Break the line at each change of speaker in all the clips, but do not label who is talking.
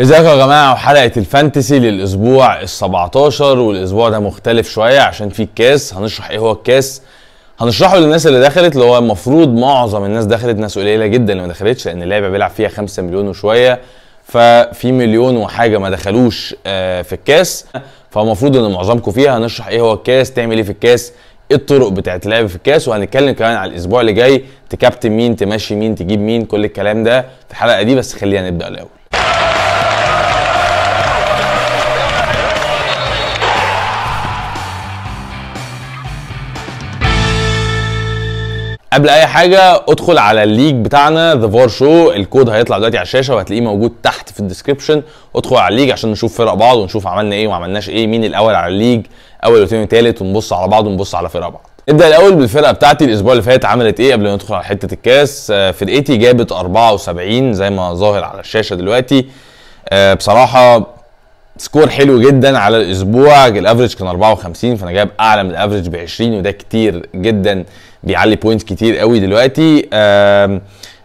ازيكم يا جماعه وحلقه الفانتسي للاسبوع ال17 والاسبوع ده مختلف شويه عشان في الكاس هنشرح ايه هو الكاس هنشرحه للناس اللي دخلت اللي هو المفروض معظم الناس دخلت ناس قليله جدا اللي ما دخلتش لان اللعبه بيلعب فيها 5 مليون وشويه ففي مليون وحاجه ما دخلوش آه، في الكاس فالمفروض ان معظمكم فيها هنشرح ايه هو الكاس تعمل ايه في الكاس ايه الطرق بتاعت اللعب في الكاس وهنتكلم كمان على الاسبوع اللي جاي تكابتن مين تمشي مين تجيب مين كل الكلام ده في الحلقه دي بس خلينا نبدا الاول قبل اي حاجه ادخل على الليج بتاعنا ذا فار شو الكود هيطلع دلوقتي على الشاشه وهتلاقيه موجود تحت في الديسكربشن ادخل على الليج عشان نشوف فرق بعض ونشوف عملنا ايه وما عملناش ايه مين الاول على الليج اول وثاني وثالث ونبص على بعض ونبص على فرق بعض نبدا الاول بالفرقه بتاعتي الاسبوع اللي فات عملت ايه قبل ما ندخل على حته الكاس آه، فرقتي جابت 74 زي ما ظاهر على الشاشه دلوقتي آه، بصراحه سكور حلو جدا على الاسبوع الافريج كان 54 فانا جايب اعلى من الافريج ب 20 وده كتير جدا بيعلي بوينتس كتير قوي دلوقتي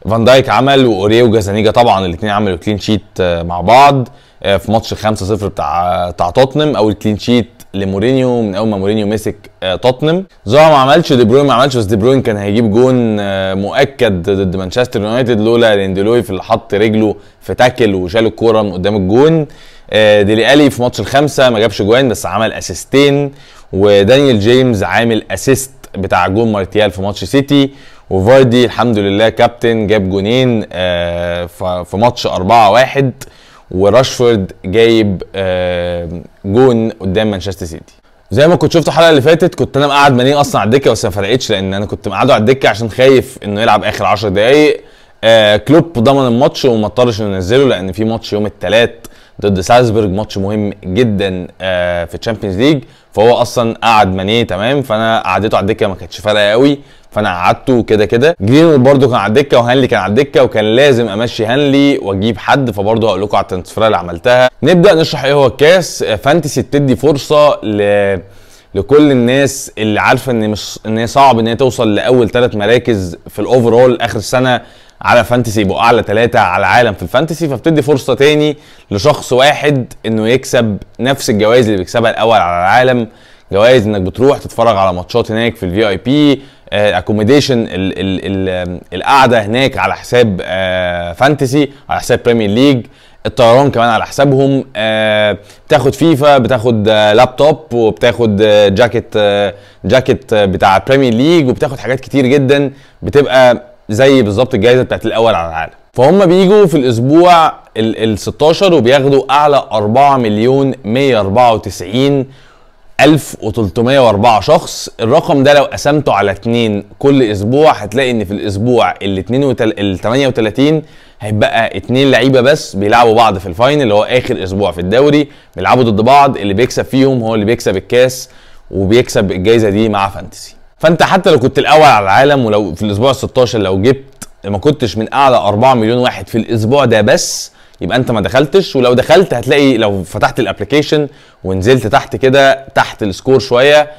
فان دايك عمل واوري وجازانيجا طبعا الاثنين عملوا كلين شيت آه، مع بعض آه، في ماتش 5 0 بتاع بتاع توتنهام اول كلين شيت لمورينيو من اول ما مورينيو مسك آه، توتنهام زها ما عملش دي بروين ما عملش بس دي بروين كان هيجيب جون مؤكد ضد مانشستر يونايتد لولا ليندلوي في اللي حط رجله في تاكل وشال الكوره من قدام الجون ديلي الي في ماتش الخمسه ما جابش جوان بس عمل اسيستين ودانيال جيمز عامل اسيست بتاع جون مارتيال في ماتش سيتي وفاردي الحمد لله كابتن جاب جونين آه، في ماتش 4 1 وراشفورد جايب آه، جون قدام مانشستر سيتي زي ما كنت شفت الحلقه اللي فاتت كنت انا مقعد مانين اصلا على الدكه بس ما فرقتش لان انا كنت مقعده على الدكه عشان خايف انه يلعب اخر 10 دقائق آه كلوب ضمن الماتش وما اضطرش انه ينزله لان في ماتش يوم الثلاث ضد سالزبورج ماتش مهم جدا آه، في الشامبيونز ليج فهو اصلا قعد مانيه تمام فانا قعدته على الدكه ما كانتش فارقه قوي فانا قعدته كده كده جرينوود برده كان على الدكه وهنلي كان على الدكه وكان لازم امشي هنلي واجيب حد فبرده هقول لكم على التنسفيره اللي عملتها نبدا نشرح ايه هو الكاس فانتسي آه، بتدي فرصه ل لكل الناس اللي عارفه ان مش ان هي صعب ان هي توصل لاول ثلاث مراكز في الاوفرول اخر سنه على فانتسي يبقوا اعلى ثلاثه على العالم في الفانتسي فبتدي فرصه تاني لشخص واحد انه يكسب نفس الجوائز اللي بيكسبها الاول على العالم جوائز انك بتروح تتفرج على ماتشات هناك في الفي اي بي اكوموديشن القعده هناك على حساب آه، فانتسي على حساب بريمير ليج الطيران كمان على حسابهم آه، بتاخد فيفا بتاخد آه، لابتوب وبتاخد جاكيت جاكيت بتاع بريمير ليج وبتاخد حاجات كتير جدا بتبقى زي بالظبط الجائزه بتاعت الاول على العالم فهم بيجوا في الاسبوع ال 16 وبياخدوا اعلى 4 مليون 194 1304 شخص الرقم ده لو قسمته على 2 كل اسبوع هتلاقي ان في الاسبوع ال 38 هيبقى اتنين لعيبه بس بيلعبوا بعض في الفاينل اللي هو اخر اسبوع في الدوري بيلعبوا ضد بعض اللي بيكسب فيهم هو اللي بيكسب الكاس وبيكسب الجائزه دي مع فانتسي فانت حتى لو كنت الاول على العالم ولو في الاسبوع 16 لو جبت ما كنتش من اعلى 4 مليون واحد في الاسبوع ده بس يبقى انت ما دخلتش ولو دخلت هتلاقي لو فتحت الابلكيشن ونزلت تحت كده تحت السكور شويه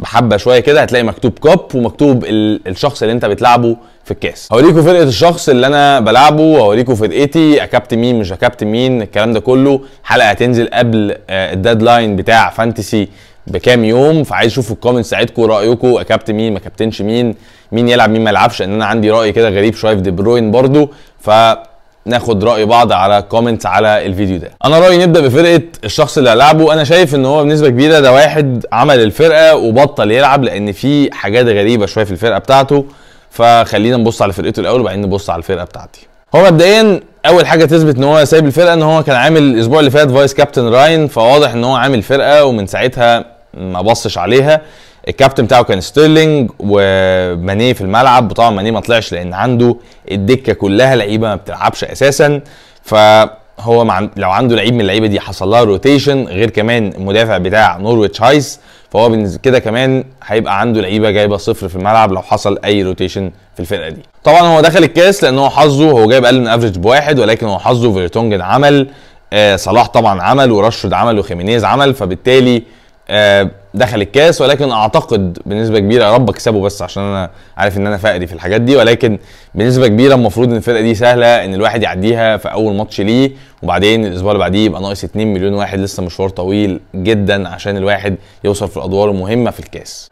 بحبه شويه كده هتلاقي مكتوب كوب ومكتوب الشخص اللي انت بتلعبه في الكاس هوريكم فرقه الشخص اللي انا بلعبه وهوريكم فرقتي اكبت مين مش اكبت مين الكلام ده كله حلقه هتنزل قبل آه، الديدلاين بتاع فانتسي بكام يوم فعايز اشوف في الكومنت ساعتكم رايكم كابتن مين ما كابتنش مين مين يلعب مين ما يلعبش ان انا عندي راي كده غريب شويه في دي بروين برضو فناخد راي بعض على كومنت على الفيديو ده انا رايي نبدا بفرقه الشخص اللي هلعبه انا شايف ان هو بنسبه كبيره ده واحد عمل الفرقه وبطل يلعب لان في حاجات غريبه شويه في الفرقه بتاعته فخلينا نبص على فرقته الاول وبعدين نبص على الفرقه بتاعتي هو مبدئيا اول حاجه تثبت ان هو سايب الفرقه ان هو كان عامل الاسبوع اللي فات فايس كابتن راين فواضح ان هو عامل فرقه ومن ساعتها ما بصش عليها الكابتن بتاعه كان ستيرلينج ومانيه في الملعب وطبعا مانيه ما طلعش لان عنده الدكه كلها لعيبه ما بتلعبش اساسا فهو مع لو عنده لعيب من اللعيبه دي حصل لها روتيشن غير كمان المدافع بتاع نورويتش هايس فهو كده كمان هيبقى عنده لعيبه جايبه صفر في الملعب لو حصل اي روتيشن في الفرقه دي طبعا هو دخل الكاس لان هو حظه هو جايب اقل من افريج بواحد ولكن هو حظه فيرتونجن عمل آه صلاح طبعا عمل وراشفورد عمل وخيمينيز عمل فبالتالي آه، دخل الكاس ولكن اعتقد بنسبه كبيره يا رب اكسبه بس عشان انا عارف ان انا فقري في الحاجات دي ولكن بنسبه كبيره المفروض ان الفرقه دي سهله ان الواحد يعديها في اول ماتش ليه وبعدين الاسبوع اللي بعديه يبقى ناقص 2 مليون واحد لسه مشوار طويل جدا عشان الواحد يوصل في الادوار المهمه في الكاس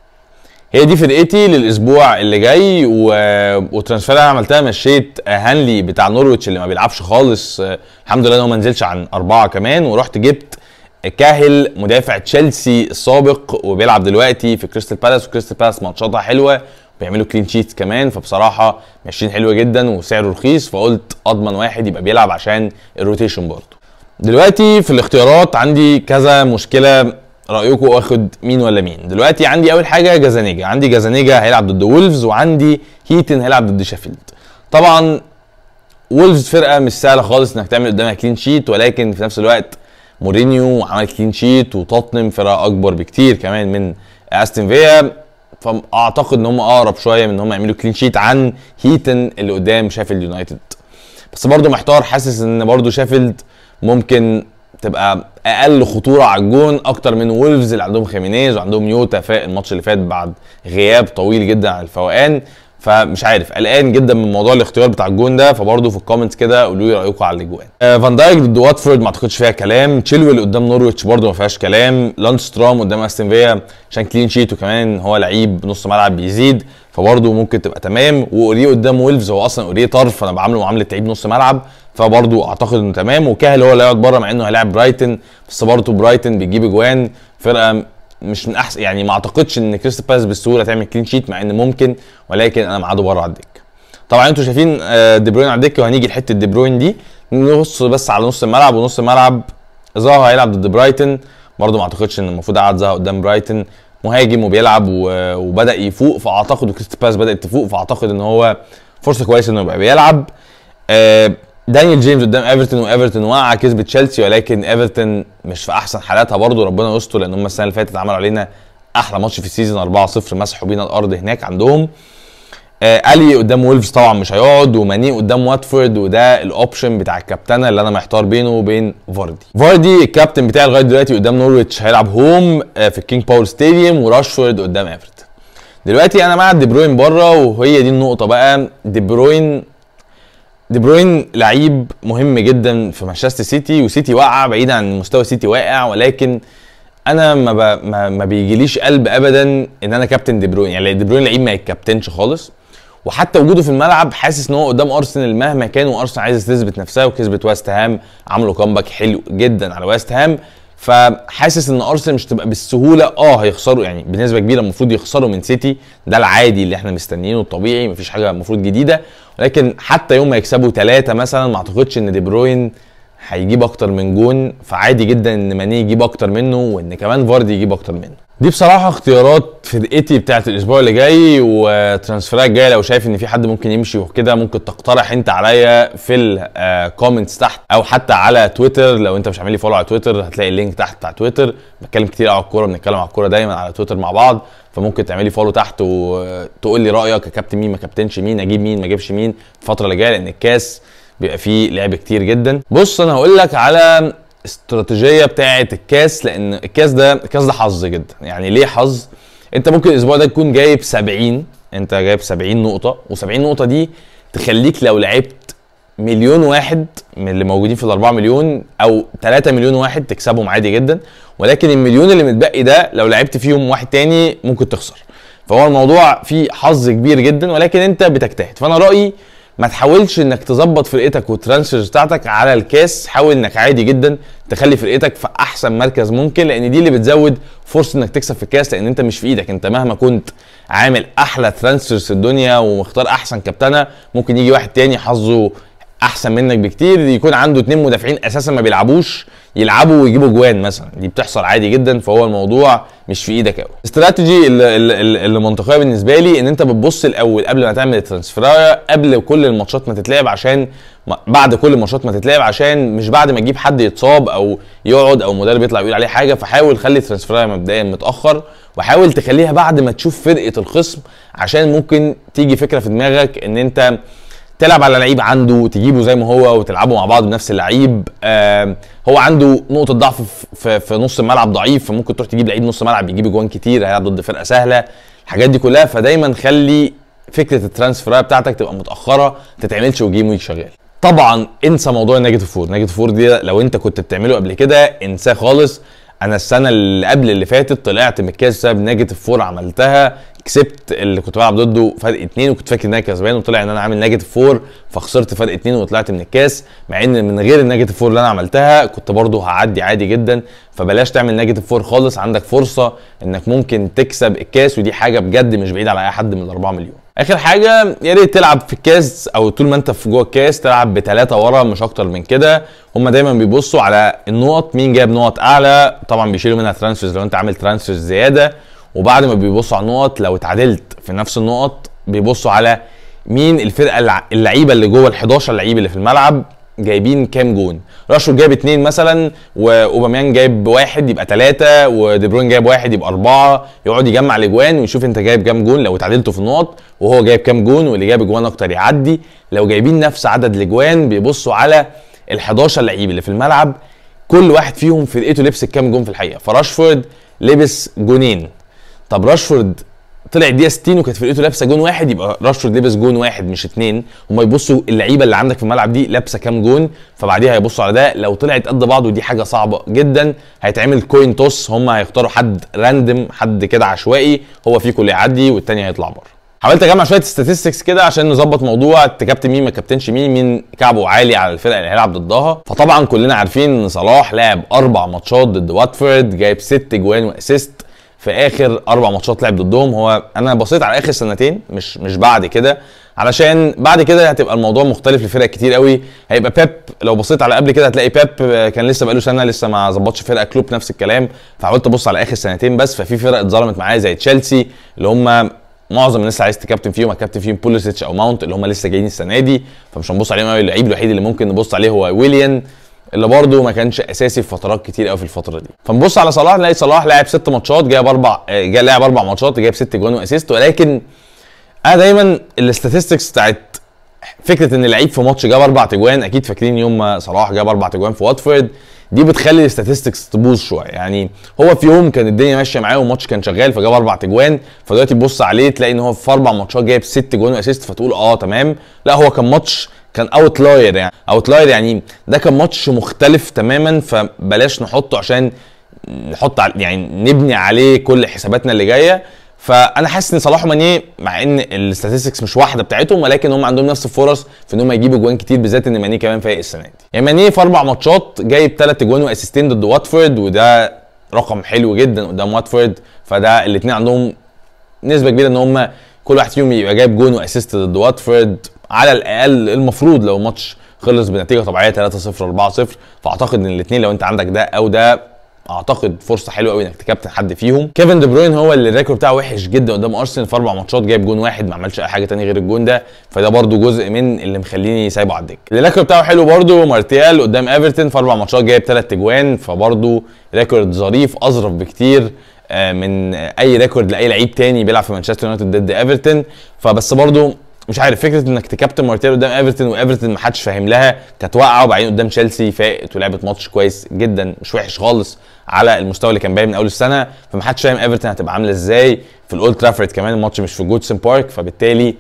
هي دي فرقتي للاسبوع اللي جاي و... وترانسفير انا عملتها مشيت هانلي بتاع نورويتش اللي ما بيلعبش خالص آه، الحمد لله ان هو ما نزلش عن اربعه كمان ورحت جبت كاهل مدافع تشيلسي السابق وبيلعب دلوقتي في كريستال بالاس وكريستال بالاس ماتشاتها حلوه بيعملوا كلين شيتس كمان فبصراحه ماشيين حلوه جدا وسعره رخيص فقلت اضمن واحد يبقى بيلعب عشان الروتيشن برضه دلوقتي في الاختيارات عندي كذا مشكله رايكم اخد مين ولا مين دلوقتي عندي اول حاجه جازانيجا عندي جازانيجا هيلعب ضد وولفز وعندي هيتن هيلعب ضد شيفيلد طبعا وولفز فرقه مش سهله خالص انك تعمل قدامها كلين شيت ولكن في نفس الوقت مورينيو عمل كلين شيت وتوتنهام فرقه اكبر بكتير كمان من استون فيا فاعتقد ان هم اقرب شويه من ان هم يعملوا كلين شيت عن هيتن اللي قدام شافيلد يونايتد بس برضه محتار حاسس ان برضه شافيلد ممكن تبقى اقل خطوره على الجون اكتر من وولفز اللي عندهم خيمينيز وعندهم يوتا فاق الماتش اللي فات بعد غياب طويل جدا عن الفوقان فمش عارف قلقان جدا من موضوع الاختيار بتاع الجون ده فبرضه في الكومنتس كده قولوا لي رايكم على الاجوان آه فان دايك ضد واتفورد ما اعتقدش فيها كلام تشيلويل قدام نورويتش برضه ما فيهاش كلام لانس قدام استن فيا عشان كلين شيت وكمان هو لعيب نص ملعب بيزيد فبرضه ممكن تبقى تمام واوريه قدام ويلفز هو اصلا اوريه طرف فانا بعامله معامله لعيب نص ملعب فبرضه اعتقد انه تمام وكاهل هو اللي هيقعد بره مع انه هيلاعب برايتن بس برضه برايتن بيجيب اجوان فرقه مش من احسن يعني ما اعتقدش ان كريستال بالاس بالسهوله تعمل كلين شيت مع ان ممكن ولكن انا معاده بره على الدكه طبعا انتوا شايفين آه، دي بروين على الدكه وهنيجي لحته دي بروين دي نبص بس على نص الملعب ونص الملعب زها هيلعب ضد برايتن برضه ما اعتقدش ان المفروض قعد زها قدام برايتن مهاجم وبيلعب وبدا يفوق فاعتقد كريستال بالاس بدات تفوق فاعتقد ان هو فرصه كويسه انه يبقى بيلعب آه، دانيال جيمس قدام ايفرتون وايفرتون وقع كسب تشيلسي ولكن ايفرتون مش في احسن حالاتها برضه ربنا يستر لان هم السنه اللي فاتت عملوا علينا احلى ماتش في السيزون 4-0 مسحوا بينا الارض هناك عندهم آه الي قدام ويلفز طبعا مش هيقعد وماني قدام واتفورد وده الاوبشن بتاع الكابتنه اللي انا محتار بينه وبين فاردي فاردي الكابتن بتاعي لغايه دلوقتي قدام نورويتش هيلعب هوم آه في الكينج باول ستاديوم وراشفورد قدام ايفرتون دلوقتي انا مع دي بروين بره وهي دي النقطه بقى دي بروين دي بروين لعيب مهم جدا في مانشستر سيتي وسيتي واقعه بعيد عن مستوى سيتي واقع ولكن انا ما, ب... ما ما بيجيليش قلب ابدا ان انا كابتن دي بروين يعني دي بروين لعيب ما يتكابتنش خالص وحتى وجوده في الملعب حاسس ان هو قدام ارسنال مهما كان وارسنال عايز تثبت نفسها وكسبت ويست هام عملوا كومباك حلو جدا على ويست هام فحاسس ان ارسنال مش تبقى بالسهوله اه هيخسروا يعني بنسبه كبيره المفروض يخسروا من سيتي ده العادي اللي احنا مستنيينه الطبيعي مفيش حاجه المفروض جديده ولكن حتى يوم ما يكسبوا ثلاثه مثلا ما اعتقدش ان دي بروين هيجيب اكتر من جون فعادي جدا ان ماني يجيب اكتر منه وان كمان فاردي يجيب اكتر منه دي بصراحة اختيارات فرقتي بتاعة الأسبوع اللي جاي وترانسفيرات جاية لو شايف إن في حد ممكن يمشي وكده ممكن تقترح أنت عليا في الكومنتس آه، تحت أو حتى على تويتر لو أنت مش عامل لي فولو على تويتر هتلاقي اللينك تحت بتاع تويتر بتكلم كتير على الكورة بنتكلم على الكورة دايما على تويتر مع بعض فممكن تعمل لي فولو تحت وتقول لي رأيك كابتن مين ما كابتنش مين أجيب مين ما أجيبش مين الفترة اللي جاية لأن الكاس بيبقى فيه لعب كتير جدا بص أنا هقول لك على استراتيجيه بتاعه الكاس لان الكاس ده الكاس ده حظ جدا يعني ليه حظ انت ممكن الاسبوع ده تكون جايب 70 انت جايب 70 نقطه و70 نقطه دي تخليك لو لعبت مليون واحد من اللي موجودين في ال 4 مليون او 3 مليون واحد تكسبهم عادي جدا ولكن المليون اللي متبقي ده لو لعبت فيهم واحد تاني ممكن تخسر فهو الموضوع فيه حظ كبير جدا ولكن انت بتجتهد فانا رايي ما تحاولش انك تظبط فرقتك والترانسفيرز بتاعتك على الكاس حاول انك عادي جدا تخلي فرقتك في احسن مركز ممكن لان دي اللي بتزود فرصه انك تكسب في الكاس لان انت مش في ايدك انت مهما كنت عامل احلى ترانسفيرز في الدنيا ومختار احسن كابتنه ممكن يجي واحد تاني حظه احسن منك بكتير يكون عنده اتنين مدافعين اساسا ما بيلعبوش يلعبوا ويجيبوا جوان مثلا دي بتحصل عادي جدا فهو الموضوع مش في ايدك قوي الاستراتيجي اللي منطقيه بالنسبه لي ان انت بتبص الاول قبل ما تعمل الترانسفرايه قبل كل الماتشات ما تتلعب عشان بعد كل الماتشات ما تتلعب عشان مش بعد ما تجيب حد يتصاب او يقعد او مدرب يطلع يقول عليه حاجه فحاول خلي الترانسفرايه مبدئيا متاخر وحاول تخليها بعد ما تشوف فرقه الخصم عشان ممكن تيجي فكره في دماغك ان انت تلعب على لعيب عنده تجيبه زي ما هو وتلعبه مع بعض بنفس اللعيب آه هو عنده نقطه ضعف في, في نص الملعب ضعيف فممكن تروح تجيب لعيب نص ملعب يجيب اجوان كتير هيلعب ضد فرقه سهله الحاجات دي كلها فدايما خلي فكره الترانسفيريه بتاعتك تبقى متاخره ما تتعملش وجيم ويك شغال طبعا انسى موضوع النيجاتيف فور نيجاتيف فور دي لو انت كنت بتعمله قبل كده انساه خالص انا السنه اللي قبل اللي فاتت طلعت من الكاس بسبب نيجاتيف فور عملتها كسبت اللي كنت بلعب ضده فرق اتنين وكنت فاكر ان انا كسبان وطلع ان انا عامل نيجاتيف فور فخسرت فرق اتنين وطلعت من الكاس مع ان من غير النيجاتيف فور اللي انا عملتها كنت برضه هعدي عادي جدا فبلاش تعمل نيجاتيف فور خالص عندك فرصه انك ممكن تكسب الكاس ودي حاجه بجد مش بعيد على اي حد من الاربعه مليون اخر حاجه يا ريت تلعب في الكاس او طول ما انت في جوه الكاس تلعب بثلاثه ورا مش اكتر من كده هما دايما بيبصوا على النقط مين جاب نقط اعلى طبعا بيشيلوا منها ترانسفيرز لو انت عامل ترانسفيرز زياده وبعد ما بيبصوا على النقط لو اتعادلت في نفس النقط بيبصوا على مين الفرقه اللعيبه اللي جوه ال 11 لعيب اللي في الملعب جايبين كام جون راشفورد جايب اتنين مثلا واوباميان جايب واحد يبقى ثلاثة ودي بروين جايب واحد يبقى أربعة يقعد يجمع الأجوان ويشوف أنت جايب كام جون لو اتعادلتوا في النقط وهو جايب كام جون واللي جايب أجوان أكتر يعدي لو جايبين نفس عدد الأجوان بيبصوا على ال 11 لعيب اللي في الملعب كل واحد فيهم فرقته لبست كام جون في الحقيقة فراشفورد لبس جونين طب راشفورد طلع الدقيقه 60 وكانت فرقته لابسه جون واحد يبقى راشفورد لبس جون واحد مش اثنين هم يبصوا اللعيبه اللي عندك في الملعب دي لابسه كام جون فبعديها هيبصوا على ده لو طلعت قد بعض ودي حاجه صعبه جدا هيتعمل كوين توس هم هيختاروا حد راندم حد كده عشوائي هو فيكم اللي يعدي والتاني هيطلع بره حاولت اجمع شويه ستاتستكس كده عشان نظبط موضوع كابتن مين ما كابتنش مين مين كعبه عالي على الفرقه اللي هيلعب ضدها فطبعا كلنا عارفين ان صلاح لعب اربع ماتشات ضد واتفورد جايب ست جوان واسيست في اخر اربع ماتشات لعب ضدهم هو انا بصيت على اخر سنتين مش مش بعد كده علشان بعد كده هتبقى الموضوع مختلف لفرق كتير قوي هيبقى بيب لو بصيت على قبل كده هتلاقي بيب آه، كان لسه بقاله سنه لسه ما ظبطش فرقه كلوب نفس الكلام فحاولت ابص على اخر سنتين بس ففي فرق اتظلمت معايا زي تشيلسي اللي هم معظم الناس عايز تكابتن فيهم هتكابتن فيهم بوليسيتش او ماونت اللي هم لسه جايين السنه دي فمش هنبص عليهم قوي اللعيب الوحيد اللي ممكن نبص عليه هو ويليان اللي برده ما كانش اساسي في فترات كتير قوي في الفتره دي فنبص على صلاح نلاقي صلاح لعب ست ماتشات جايب اربع جاي لعب اربع ماتشات جايب ست جوان واسيست ولكن انا دايما الاستاتستكس بتاعت فكره ان لعيب في ماتش جاب اربع تجوان اكيد فاكرين يوم ما صلاح جاب اربع تجوان في واتفورد دي بتخلي الاستاتستكس تبوظ شويه يعني هو في يوم كان الدنيا ماشيه معاه والماتش كان شغال فجاب اربع تجوان فدلوقتي تبص عليه تلاقي ان هو في اربع ماتشات جايب ست جوان واسيست فتقول اه تمام لا هو كان ماتش كان اوتلاير يعني اوتلاير يعني ده كان ماتش مختلف تماما فبلاش نحطه عشان نحط يعني نبني عليه كل حساباتنا اللي جايه فانا حاسس ان صلاح ومانيه مع ان الاستاتستكس مش واحده بتاعتهم ولكن هم عندهم نفس الفرص في ان هم يجيبوا جوان كتير بالذات ان مانيه كمان فايق السنه دي يعني مانيه في اربع ماتشات جايب ثلاث جوان واسيستين ضد واتفورد وده رقم حلو جدا قدام واتفورد فده الاثنين عندهم نسبه كبيره ان هم كل واحد فيهم يبقى جايب جون واسيست ضد واتفورد على الاقل المفروض لو ماتش خلص بنتيجه طبيعيه 3 0 4-0 فاعتقد ان الاثنين لو انت عندك ده او ده اعتقد فرصه حلوه قوي انك تكابتن حد فيهم كيفن دي بروين هو اللي الريكورد بتاعه وحش جدا قدام ارسنال في اربع ماتشات جايب جون واحد ما عملش اي حاجه ثانيه غير الجون ده فده برده جزء من اللي مخليني سايبه على الدكه الريكورد بتاعه حلو برده مارتيال قدام ايفرتون في اربع ماتشات جايب ثلاث اجوان فبرده ريكورد ظريف اظرف بكتير آه، من اي ريكورد لاي لعيب تاني بيلعب في مانشستر يونايتد ضد ايفرتون فبس برده مش عارف فكره انك تكابتن مارتيل قدام ايفرتون وايفرتون ما حدش فاهم لها كانت واقعه وبعدين قدام تشيلسي فاقت ولعبت ماتش كويس جدا مش وحش خالص على المستوى اللي كان باين من اول السنه فما حدش فاهم ايفرتون هتبقى عامله ازاي في الاولد ترافورد كمان الماتش مش في جودسون بارك فبالتالي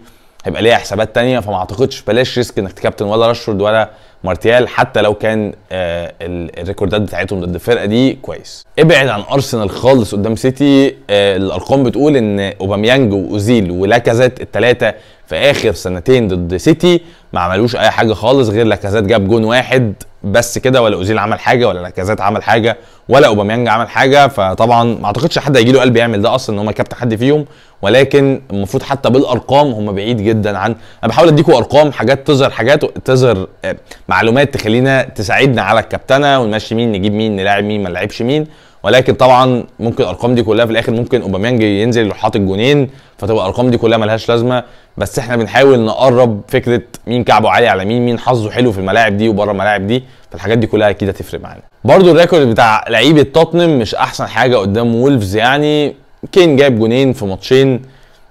هيبقى ليها حسابات تانية فما اعتقدش بلاش ريسك انك تكابتن ولا راشفورد ولا مارتيال حتى لو كان آه الريكوردات بتاعتهم ضد الفرقه دي كويس ابعد عن ارسنال خالص قدام سيتي آه الارقام بتقول ان اوباميانج واوزيل ولاكازيت الثلاثه في اخر سنتين ضد سيتي ما عملوش اي حاجه خالص غير لاكازات جاب جون واحد بس كده ولا اوزيل عمل حاجه ولا لاكازات عمل حاجه ولا اوباميانج عمل حاجه فطبعا ما اعتقدش حد هيجي له قلب يعمل ده اصلا ان هم كابتن حد فيهم ولكن المفروض حتى بالارقام هم بعيد جدا عن انا بحاول اديكم ارقام حاجات تظهر حاجات تظهر آه، معلومات تخلينا تساعدنا على الكابتنه ونمشي مين نجيب مين نلاعب مين ما نلعبش مين ولكن طبعا ممكن الارقام دي كلها في الاخر ممكن اوباميانج ينزل حاطط جونين فتبقى الارقام دي كلها ملهاش لازمه بس احنا بنحاول نقرب فكره مين كعبه عالي على مين مين حظه حلو في الملاعب دي وبره الملاعب دي فالحاجات دي كلها اكيد هتفرق معانا برضو الريكورد بتاع لعيبه توتنهام مش احسن حاجه قدام وولفز يعني كين جايب جونين في ماتشين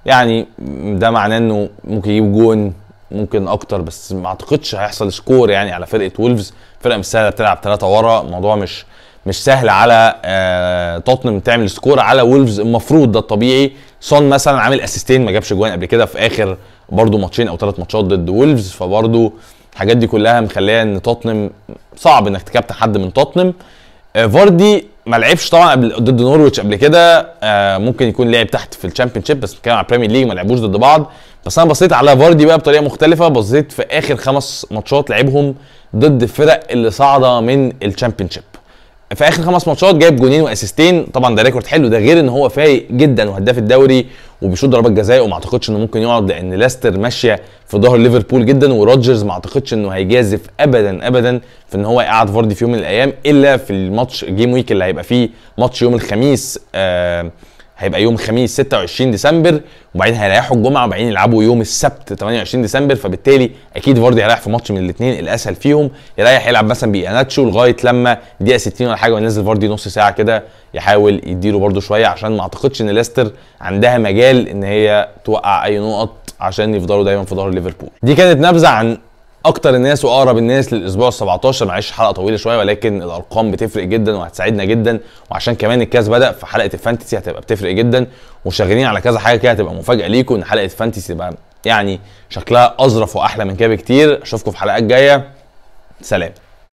يعني ده معناه انه ممكن يجيب جون ممكن اكتر بس ما اعتقدش هيحصل سكور يعني على فرقه وولفز فرقه مش سهله بتلعب ثلاثه ورا الموضوع مش مش سهل على آه توتنهام تعمل سكور على وولفز المفروض ده الطبيعي سون مثلا عامل اسيستين ما جابش جوان قبل كده في اخر برضو ماتشين او ثلاث ماتشات ضد وولفز فبرضو الحاجات دي كلها مخليه ان توتنهام صعب انك تكابتن حد من توتنهام آه فاردي ما لعبش طبعا قبل ضد نورويتش قبل كده آه ممكن يكون لعب تحت في الشامبيون شيب بس بتكلم على البريمير ليج ما لعبوش ضد بعض بس انا بصيت على فاردي بقى بطريقه مختلفه بصيت في اخر خمس ماتشات لعبهم ضد الفرق اللي صاعده من الشامبيون شيب في اخر خمس ماتشات جايب جونين واسيستين طبعا ده ريكورد حلو ده غير ان هو فايق جدا وهداف الدوري وبيشوط ضربات جزاء وما اعتقدش انه ممكن يقعد لان لاستر ماشيه في ظهر ليفربول جدا وروجرز ما اعتقدش انه هيجازف ابدا ابدا في ان هو يقعد فاردي في يوم من الايام الا في الماتش جيم ويك اللي هيبقى فيه ماتش يوم الخميس آه هيبقى يوم خميس 26 ديسمبر وبعدين هيريحوا الجمعه وبعدين يلعبوا يوم السبت 28 ديسمبر فبالتالي اكيد فاردي هيريح في ماتش من الاثنين الاسهل فيهم يريح يلعب مثلا بياناتشو لغايه لما دقيقه 60 ولا حاجه وينزل فاردي نص ساعه كده يحاول يديله برده شويه عشان ما اعتقدش ان ليستر عندها مجال ان هي توقع اي نقط عشان يفضلوا دايما في ظهر ليفربول دي كانت نبذه عن اكتر الناس واقرب الناس للاسبوع ال 17 معلش حلقه طويله شويه ولكن الارقام بتفرق جدا وهتساعدنا جدا وعشان كمان الكاس بدا فحلقه الفانتسي هتبقى بتفرق جدا وشغالين على كذا حاجه كده هتبقى مفاجاه ليكم ان حلقه الفانتسي تبقى يعني شكلها اظرف واحلى من كده بكتير اشوفكم في حلقات جايه سلام